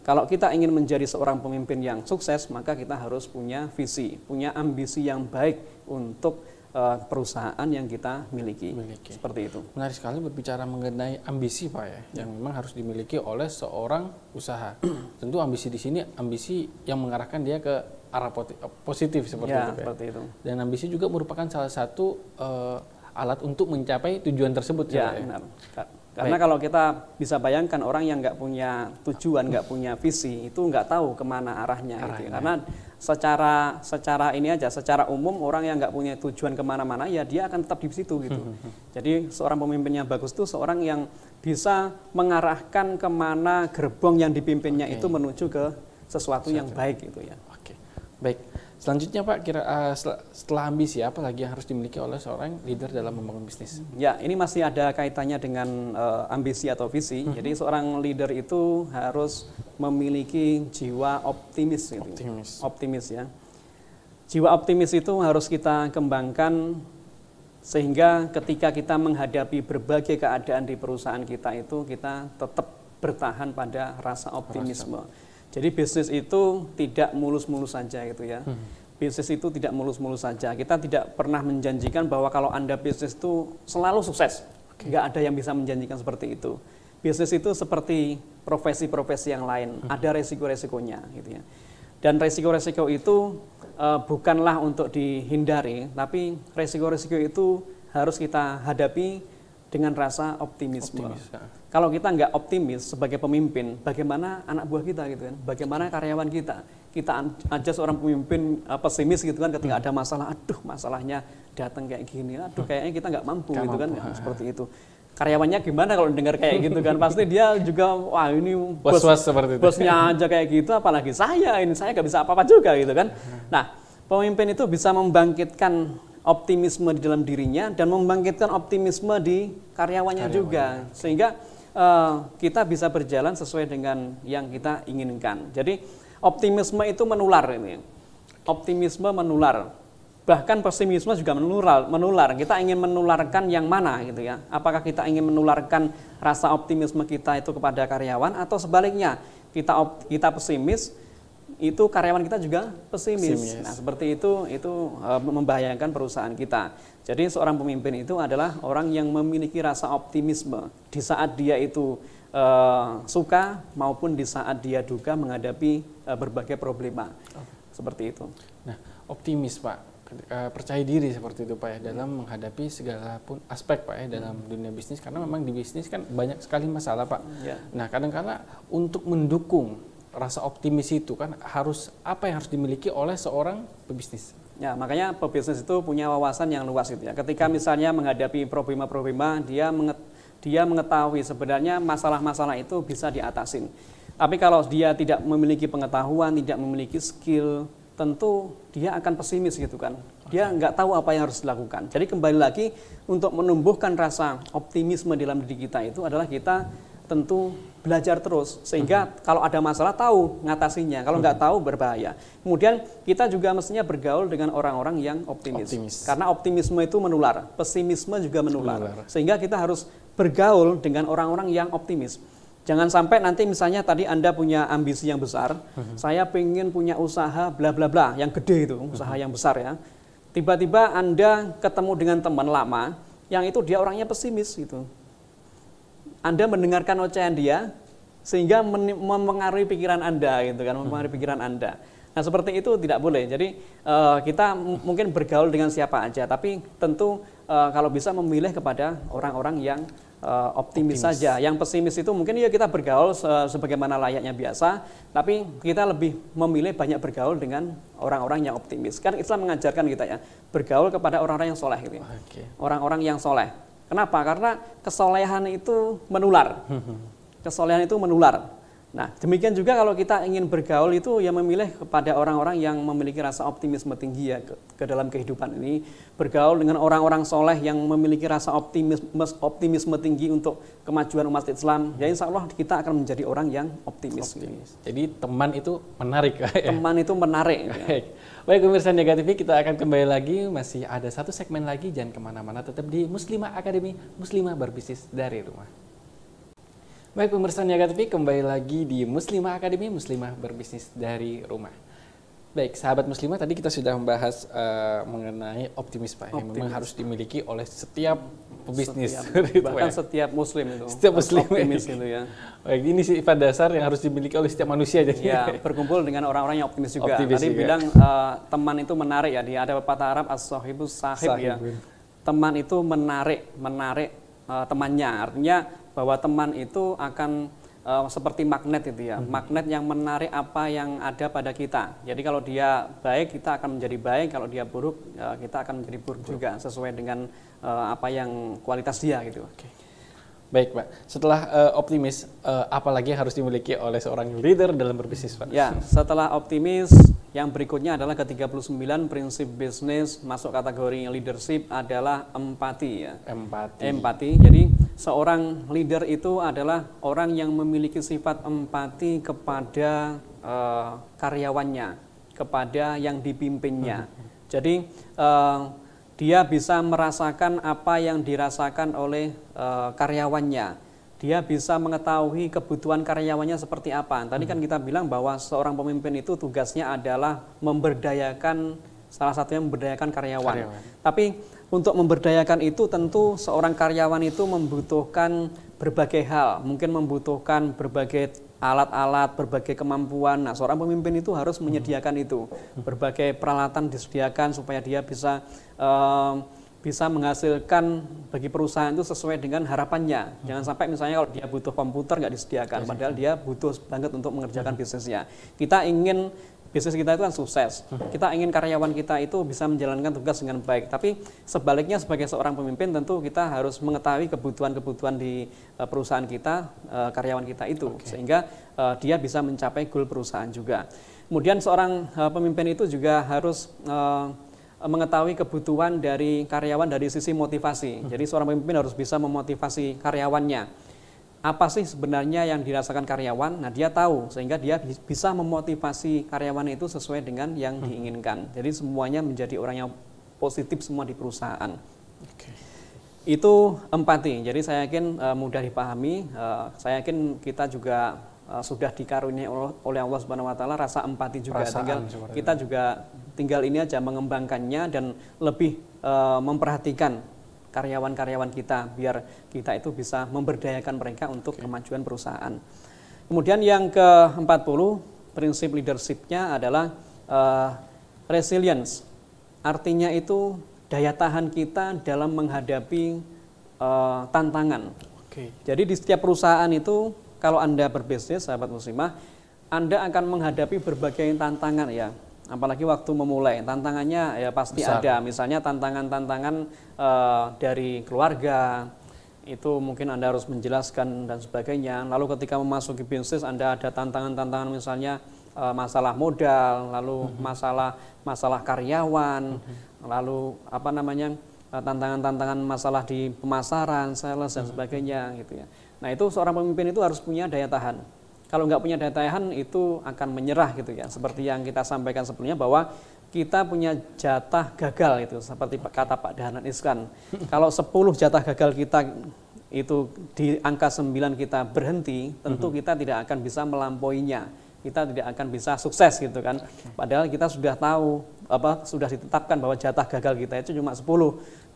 kalau kita ingin menjadi seorang pemimpin yang sukses maka kita harus punya visi punya ambisi yang baik untuk Eh, perusahaan yang kita miliki. miliki. Seperti itu. Menarik sekali berbicara mengenai ambisi Pak ya, ya. yang memang harus dimiliki oleh seorang usaha. Tentu ambisi di sini ambisi yang mengarahkan dia ke arah eh, positif seperti ya, itu. Ya. Seperti itu. Dan ambisi juga merupakan salah satu uh, alat untuk mencapai tujuan tersebut. Ya, ya. benar. Karena Baik. kalau kita bisa bayangkan orang yang nggak punya tujuan, nggak punya visi, itu nggak tahu kemana arahnya. Gitu ya. arahnya. Gitu. Karena secara secara ini aja secara umum orang yang nggak punya tujuan kemana-mana ya dia akan tetap di situ gitu hmm, hmm, hmm. jadi seorang pemimpin yang bagus itu seorang yang bisa mengarahkan kemana gerbong yang dipimpinnya okay. itu menuju ke sesuatu, sesuatu yang baik gitu ya oke okay. baik Selanjutnya Pak, kira uh, setelah ambisi apa lagi yang harus dimiliki oleh seorang leader dalam membangun bisnis? Hmm, ya, ini masih ada kaitannya dengan uh, ambisi atau visi. Hmm. Jadi seorang leader itu harus memiliki jiwa optimis. Gitu. Optimis. Optimis ya. Jiwa optimis itu harus kita kembangkan sehingga ketika kita menghadapi berbagai keadaan di perusahaan kita itu kita tetap bertahan pada rasa optimisme. Rasa jadi bisnis itu tidak mulus-mulus saja gitu ya. Hmm. Bisnis itu tidak mulus-mulus saja. Kita tidak pernah menjanjikan bahwa kalau Anda bisnis itu selalu sukses. Okay. Gak ada yang bisa menjanjikan seperti itu. Bisnis itu seperti profesi-profesi yang lain, hmm. ada resiko-resikonya gitu ya. Dan resiko-resiko itu uh, bukanlah untuk dihindari, tapi resiko-resiko itu harus kita hadapi dengan rasa optimisme. Optimis, ya kalau kita nggak optimis sebagai pemimpin, bagaimana anak buah kita gitu kan? Bagaimana karyawan kita? Kita aja seorang pemimpin eh, pesimis gitu kan ketika hmm. ada masalah, aduh masalahnya datang kayak gini, aduh hmm. kayaknya kita nggak mampu gak gitu kan? mampu. kan, ya, seperti itu. Karyawannya gimana kalau dengar kayak gitu kan? Pasti dia juga wah ini bos, was -was seperti itu. bosnya aja kayak gitu, apalagi saya ini saya nggak bisa apa-apa juga gitu kan. Hmm. Nah, pemimpin itu bisa membangkitkan optimisme di dalam dirinya dan membangkitkan optimisme di karyawannya, karyawannya. juga, sehingga Eh, kita bisa berjalan sesuai dengan yang kita inginkan. Jadi optimisme itu menular ini. Optimisme menular. Bahkan pesimisme juga menular, menular. Kita ingin menularkan yang mana gitu ya. Apakah kita ingin menularkan rasa optimisme kita itu kepada karyawan atau sebaliknya kita kita pesimis itu karyawan kita juga pesimis. pesimis. Nah, seperti itu itu e, membahayakan perusahaan kita. Jadi seorang pemimpin itu adalah orang yang memiliki rasa optimisme di saat dia itu uh, suka maupun di saat dia duka menghadapi uh, berbagai problema. Okay. Seperti itu. Nah, optimis, Pak. percaya diri seperti itu pak ya dalam menghadapi segala pun aspek pak ya dalam hmm. dunia bisnis karena memang di bisnis kan banyak sekali masalah pak. Yeah. Nah kadang-kala untuk mendukung rasa optimis itu kan harus apa yang harus dimiliki oleh seorang pebisnis? Ya, makanya pebisnis itu punya wawasan yang luas gitu ya. Ketika hmm. misalnya menghadapi problema-problema, dia menget, dia mengetahui sebenarnya masalah-masalah itu bisa diatasin. Tapi kalau dia tidak memiliki pengetahuan, tidak memiliki skill, tentu dia akan pesimis gitu kan. Dia nggak tahu apa yang harus dilakukan. Jadi kembali lagi untuk menumbuhkan rasa optimisme dalam diri kita itu adalah kita tentu belajar terus sehingga uh-huh. kalau ada masalah tahu ngatasinya kalau nggak uh-huh. tahu berbahaya kemudian kita juga mestinya bergaul dengan orang-orang yang optimis. optimis karena optimisme itu menular pesimisme juga menular, menular. sehingga kita harus bergaul dengan orang-orang yang optimis jangan sampai nanti misalnya tadi anda punya ambisi yang besar uh-huh. saya pengen punya usaha bla bla bla yang gede itu usaha uh-huh. yang besar ya tiba-tiba anda ketemu dengan teman lama yang itu dia orangnya pesimis gitu anda mendengarkan ocehan dia sehingga mempengaruhi pikiran Anda gitu kan, mempengaruhi pikiran Anda. Nah, seperti itu tidak boleh. Jadi, uh, kita mungkin bergaul dengan siapa aja, tapi tentu uh, kalau bisa memilih kepada orang-orang yang uh, optimis, optimis saja. Yang pesimis itu mungkin ya kita bergaul se sebagaimana layaknya biasa, tapi kita lebih memilih banyak bergaul dengan orang-orang yang optimis. Kan Islam mengajarkan kita ya, bergaul kepada orang-orang yang soleh gitu. Ya. Okay. Orang-orang yang soleh Kenapa? Karena kesolehan itu menular. Kesolehan itu menular. Nah, demikian juga kalau kita ingin bergaul itu yang memilih kepada orang-orang yang memiliki rasa optimisme tinggi ya ke, ke dalam kehidupan ini, bergaul dengan orang-orang soleh yang memiliki rasa optimisme optimisme tinggi untuk kemajuan umat Islam. Ya insya Allah kita akan menjadi orang yang optimis. optimis. Jadi teman itu menarik. Ya. Teman itu menarik. Baik. Baik pemirsa negatif kita akan kembali lagi masih ada satu segmen lagi jangan kemana-mana tetap di Muslimah Akademi Muslimah berbisnis dari rumah. Baik pemirsa Niaga TV, kembali lagi di Muslimah Akademi, Muslimah Berbisnis dari Rumah. Baik, sahabat muslimah tadi kita sudah membahas uh, mengenai optimisme optimis. yang memang harus dimiliki oleh setiap pebisnis. Setiap, bahkan setiap muslim itu. Setiap muslim. Optimis itu ya. Baik, ini sifat dasar yang harus dimiliki oleh setiap manusia. Jadi. Ya, berkumpul dengan orang-orang yang optimis juga. Optimis tadi juga. bilang uh, teman itu menarik ya, di ada pepatah Arab as sahib, sahib ya. Teman itu menarik, menarik uh, temannya. Artinya bahwa teman itu akan uh, seperti magnet itu ya, hmm. magnet yang menarik apa yang ada pada kita. Jadi kalau dia baik kita akan menjadi baik, kalau dia buruk uh, kita akan menjadi buruk, buruk. juga sesuai dengan uh, apa yang kualitas dia gitu. Okay. Baik, Pak. Setelah uh, optimis, uh, apalagi yang harus dimiliki oleh seorang leader dalam berbisnis, Pak? Ya, setelah optimis, yang berikutnya adalah ke-39 prinsip bisnis masuk kategori leadership adalah empati ya. Empati. Empati. Jadi seorang leader itu adalah orang yang memiliki sifat empati kepada uh, karyawannya, kepada yang dipimpinnya. Hmm. Jadi uh, dia bisa merasakan apa yang dirasakan oleh uh, karyawannya. Dia bisa mengetahui kebutuhan karyawannya seperti apa. Tadi kan hmm. kita bilang bahwa seorang pemimpin itu tugasnya adalah memberdayakan Salah satunya memberdayakan karyawan. karyawan. Tapi untuk memberdayakan itu tentu seorang karyawan itu membutuhkan berbagai hal, mungkin membutuhkan berbagai alat-alat, berbagai kemampuan. Nah, seorang pemimpin itu harus hmm. menyediakan itu, hmm. berbagai peralatan disediakan supaya dia bisa uh, bisa menghasilkan bagi perusahaan itu sesuai dengan harapannya. Hmm. Jangan sampai misalnya kalau dia butuh komputer nggak disediakan, iya padahal dia butuh banget untuk mengerjakan bisnisnya. Kita ingin bisnis kita itu kan sukses. Kita ingin karyawan kita itu bisa menjalankan tugas dengan baik. Tapi sebaliknya sebagai seorang pemimpin tentu kita harus mengetahui kebutuhan-kebutuhan di eh, perusahaan kita, eh, karyawan kita itu okay. sehingga eh, dia bisa mencapai goal perusahaan juga. Kemudian seorang pemimpin itu juga harus mengetahui kebutuhan dari karyawan dari sisi motivasi. Hmm. Jadi seorang pemimpin harus bisa memotivasi karyawannya apa sih sebenarnya yang dirasakan karyawan? Nah, dia tahu sehingga dia bisa memotivasi karyawan itu sesuai dengan yang hmm. diinginkan. Jadi semuanya menjadi orang yang positif semua di perusahaan. Okay. Itu empati. Jadi saya yakin uh, mudah dipahami. Uh, saya yakin kita juga uh, sudah dikaruniai oleh Allah Subhanahu wa taala rasa empati juga Perasaan, tinggal kita juga tinggal ini aja mengembangkannya dan lebih uh, memperhatikan karyawan-karyawan kita biar kita itu bisa memberdayakan mereka untuk okay. kemajuan perusahaan. Kemudian yang ke-40 prinsip leadershipnya adalah uh, resilience. Artinya itu daya tahan kita dalam menghadapi uh, tantangan. Okay. Jadi di setiap perusahaan itu kalau Anda berbisnis sahabat muslimah, Anda akan menghadapi berbagai tantangan ya apalagi waktu memulai tantangannya ya pasti Besar. ada misalnya tantangan-tantangan uh, dari keluarga itu mungkin anda harus menjelaskan dan sebagainya lalu ketika memasuki bisnis anda ada tantangan-tantangan misalnya uh, masalah modal lalu mm -hmm. masalah masalah karyawan mm -hmm. lalu apa namanya eh, tantangan-tantangan masalah di pemasaran sales dan mhm. sebagainya gitu ya nah itu seorang pemimpin itu harus punya daya tahan kalau nggak punya daya tahan itu akan menyerah gitu ya. Seperti yang kita sampaikan sebelumnya bahwa kita punya jatah gagal itu seperti kata Pak Dahanan Iskan. Kalau 10 jatah gagal kita itu di angka 9 kita berhenti, tentu mhm. kita tidak akan bisa melampauinya. Kita tidak akan bisa sukses gitu kan. Padahal kita sudah tahu apa sudah ditetapkan bahwa jatah gagal kita itu cuma 10.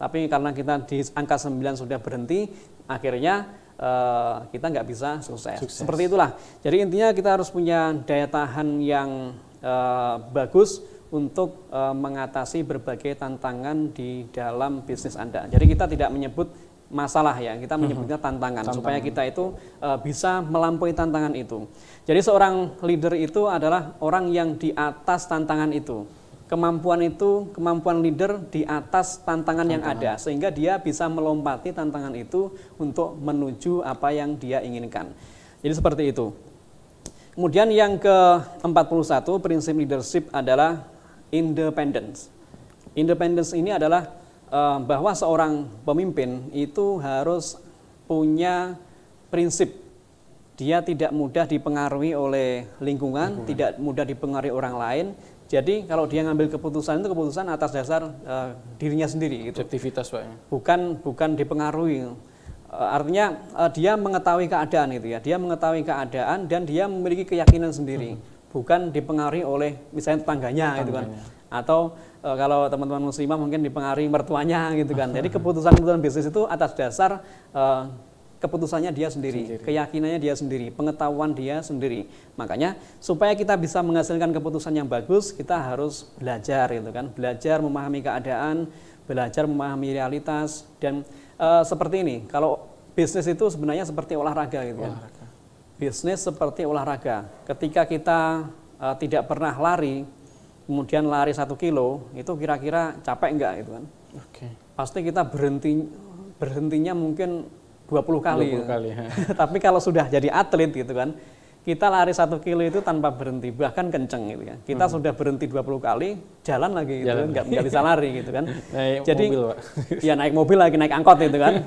Tapi karena kita di angka 9 sudah berhenti, akhirnya uh, kita nggak bisa sukses. sukses. Seperti itulah. Jadi intinya kita harus punya daya tahan yang uh, bagus untuk uh, mengatasi berbagai tantangan di dalam bisnis Anda. Jadi kita tidak menyebut masalah ya, kita mm-hmm. menyebutnya tantangan, tantangan. supaya kita itu uh, bisa melampaui tantangan itu. Jadi seorang leader itu adalah orang yang di atas tantangan itu kemampuan itu, kemampuan leader di atas tantangan, tantangan yang ada sehingga dia bisa melompati tantangan itu untuk menuju apa yang dia inginkan. Jadi seperti itu. Kemudian yang ke-41 prinsip leadership adalah independence. Independence ini adalah eh, bahwa seorang pemimpin itu harus punya prinsip. Dia tidak mudah dipengaruhi oleh lingkungan, lingkungan, tidak mudah dipengaruhi orang lain, jadi kalau dia ngambil keputusan itu keputusan atas dasar uh, dirinya sendiri. Gitu. Objektivitas pak. Ya. Bukan bukan dipengaruhi. Uh, artinya uh, dia mengetahui keadaan gitu ya. Dia mengetahui keadaan dan dia memiliki keyakinan sendiri. Hmm. Bukan dipengaruhi oleh misalnya tetangganya, tetangganya. gitu kan. Atau uh, kalau teman-teman muslimah mungkin dipengaruhi mertuanya gitu kan. Jadi keputusan-keputusan bisnis itu atas dasar uh, keputusannya dia sendiri, sendiri, keyakinannya dia sendiri, pengetahuan dia sendiri. Makanya supaya kita bisa menghasilkan keputusan yang bagus, kita harus belajar gitu kan, belajar memahami keadaan, belajar memahami realitas dan e, seperti ini. Kalau bisnis itu sebenarnya seperti olahraga gitu kan. Bisnis seperti olahraga. Ketika kita e, tidak pernah lari, kemudian lari satu kilo, itu kira-kira capek enggak gitu kan? Oke. Okay. Pasti kita berhenti berhentinya mungkin 20 kali. 20 ya. kali. Ya. Tapi kalau sudah jadi atlet gitu kan, kita lari satu kilo itu tanpa berhenti bahkan kenceng gitu kan kita hmm. sudah berhenti 20 kali jalan lagi gitu jalan. nggak nggak bisa lari gitu kan naik jadi mobil, Pak. ya naik mobil lagi naik angkot gitu kan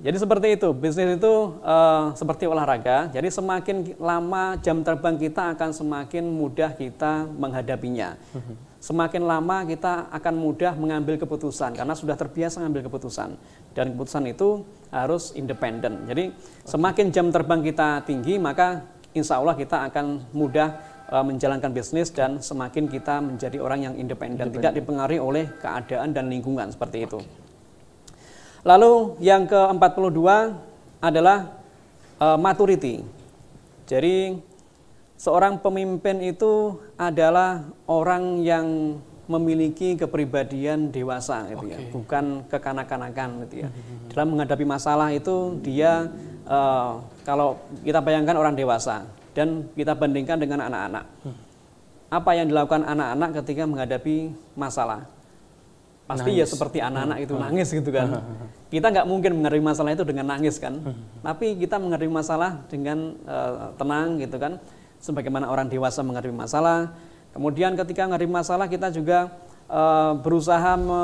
jadi seperti itu bisnis itu uh, seperti olahraga jadi semakin lama jam terbang kita akan semakin mudah kita menghadapinya semakin lama kita akan mudah mengambil keputusan karena sudah terbiasa mengambil keputusan dan keputusan itu harus independen. Jadi semakin jam terbang kita tinggi maka insya Allah kita akan mudah eh, menjalankan bisnis dan semakin kita menjadi orang yang independen, tidak dipengaruhi oleh keadaan dan lingkungan seperti itu. Lalu yang ke-42 adalah uh, maturity. Jadi seorang pemimpin itu adalah orang yang memiliki kepribadian dewasa gitu okay. ya, bukan kekanak-kanakan gitu ya. Hmm, hmm, hmm. Dalam menghadapi masalah itu dia uh, kalau kita bayangkan orang dewasa dan kita bandingkan dengan anak-anak. Apa yang dilakukan anak-anak ketika menghadapi masalah? Pasti ya nangis. ya seperti anak-anak itu nangis gitu kan. Kita nggak mungkin menghadapi masalah itu dengan nangis kan. Tapi kita menghadapi masalah dengan uh, tenang gitu kan. Sebagaimana orang dewasa menghadapi masalah, Kemudian ketika ngeri masalah kita juga e, berusaha me,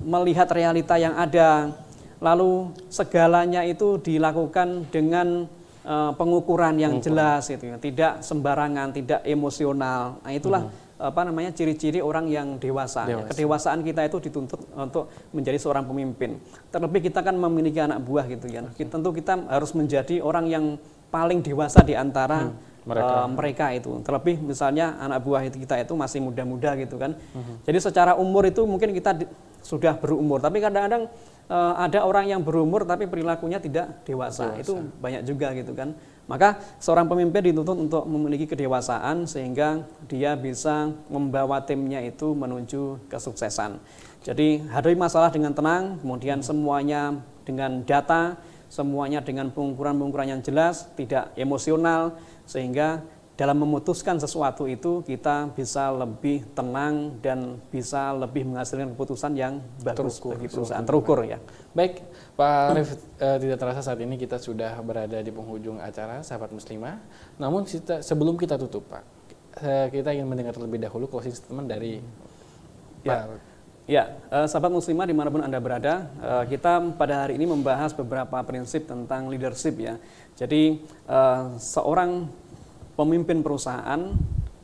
melihat realita yang ada. Lalu segalanya itu dilakukan dengan e, pengukuran yang jelas itu, ya. tidak sembarangan, tidak emosional. Nah, itulah hmm apa namanya ciri-ciri orang yang dewasa. Ya, dewasa. Kedewasaan kita itu dituntut untuk menjadi seorang pemimpin. Terlebih kita kan memiliki anak buah gitu ya. Tentu kita harus menjadi orang yang paling dewasa di antara hmm mereka. Uh, mereka itu. Terlebih misalnya anak buah kita itu masih muda-muda gitu kan. Uh-huh. Jadi secara umur itu mungkin kita sudah berumur, tapi kadang-kadang uh, ada orang yang berumur tapi perilakunya tidak dewasa. dewasa. Itu banyak juga gitu kan. Maka seorang pemimpin dituntut untuk memiliki kedewasaan sehingga dia bisa membawa timnya itu menuju kesuksesan. Jadi hadapi masalah dengan tenang, kemudian mhm. semuanya dengan data semuanya dengan pengukuran-pengukuran yang jelas, tidak emosional, sehingga dalam memutuskan sesuatu itu kita bisa lebih tenang dan bisa lebih menghasilkan keputusan yang bagus terukur, bagi perusahaan terukur, ya. Baik, Pak Arif eh, tidak terasa saat ini kita sudah berada di penghujung acara Sahabat Muslimah. Namun kita, sebelum kita tutup Pak, eh, kita ingin mendengar terlebih dahulu closing statement dari ya. Pak Ya, eh, sahabat muslimah dimanapun Anda berada, eh, kita pada hari ini membahas beberapa prinsip tentang leadership ya. Jadi eh, seorang pemimpin perusahaan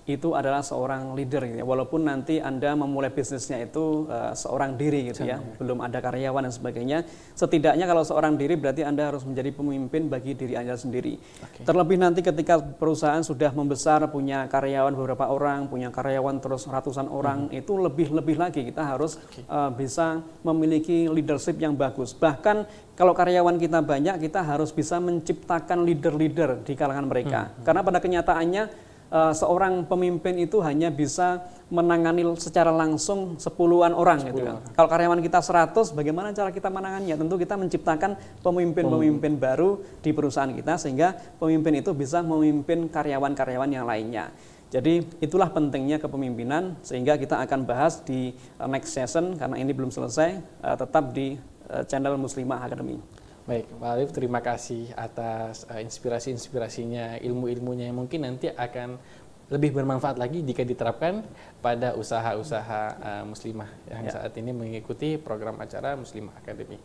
itu adalah seorang leader gitu ya. Walaupun nanti Anda memulai bisnisnya itu uh, seorang diri gitu ya, belum ada karyawan dan sebagainya, setidaknya kalau seorang diri berarti Anda harus menjadi pemimpin bagi diri Anda sendiri. Okay. Terlebih nanti ketika perusahaan sudah membesar, punya karyawan beberapa orang, punya karyawan terus ratusan orang, hmm. itu lebih-lebih lagi kita harus okay. uh, eh, bisa memiliki leadership yang bagus. Bahkan kalau karyawan kita banyak, kita harus bisa menciptakan leader-leader di kalangan mereka. Hmm. hmm. Karena pada kenyataannya Eh, seorang pemimpin itu hanya bisa menangani secara langsung sepuluhan orang gitu kan. Kalau karyawan kita seratus bagaimana cara kita menangannya? Tentu kita menciptakan pemimpin-pemimpin baru di perusahaan kita sehingga pemimpin itu bisa memimpin karyawan-karyawan yang lainnya. Jadi itulah pentingnya kepemimpinan sehingga kita akan bahas di eh, next session karena ini belum selesai eh, tetap di channel Muslimah Academy. Baik, Pak Alif, terima kasih atas uh, inspirasi-inspirasinya, ilmu-ilmunya yang mungkin nanti akan lebih bermanfaat lagi jika diterapkan pada usaha-usaha uh, muslimah yang ya. saat ini mengikuti program acara Muslimah Academy.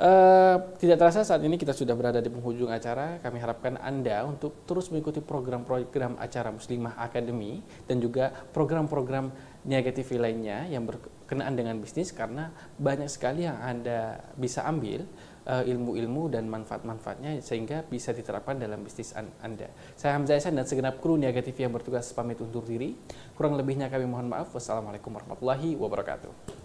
Uh, eh, tidak terasa saat ini kita sudah berada di penghujung acara. Kami harapkan Anda untuk terus mengikuti program-program acara Muslimah Academy dan juga program-program Niaga TV lainnya yang berkenaan dengan bisnis karena banyak sekali yang Anda bisa ambil Eh, ilmu-ilmu dan manfaat-manfaatnya sehingga bisa diterapkan dalam bisnis Anda. Saya Hamzah Esan dan segenap kru Niaga TV yang bertugas pamit undur diri. Kurang lebihnya kami mohon maaf. Wassalamualaikum warahmatullahi wabarakatuh.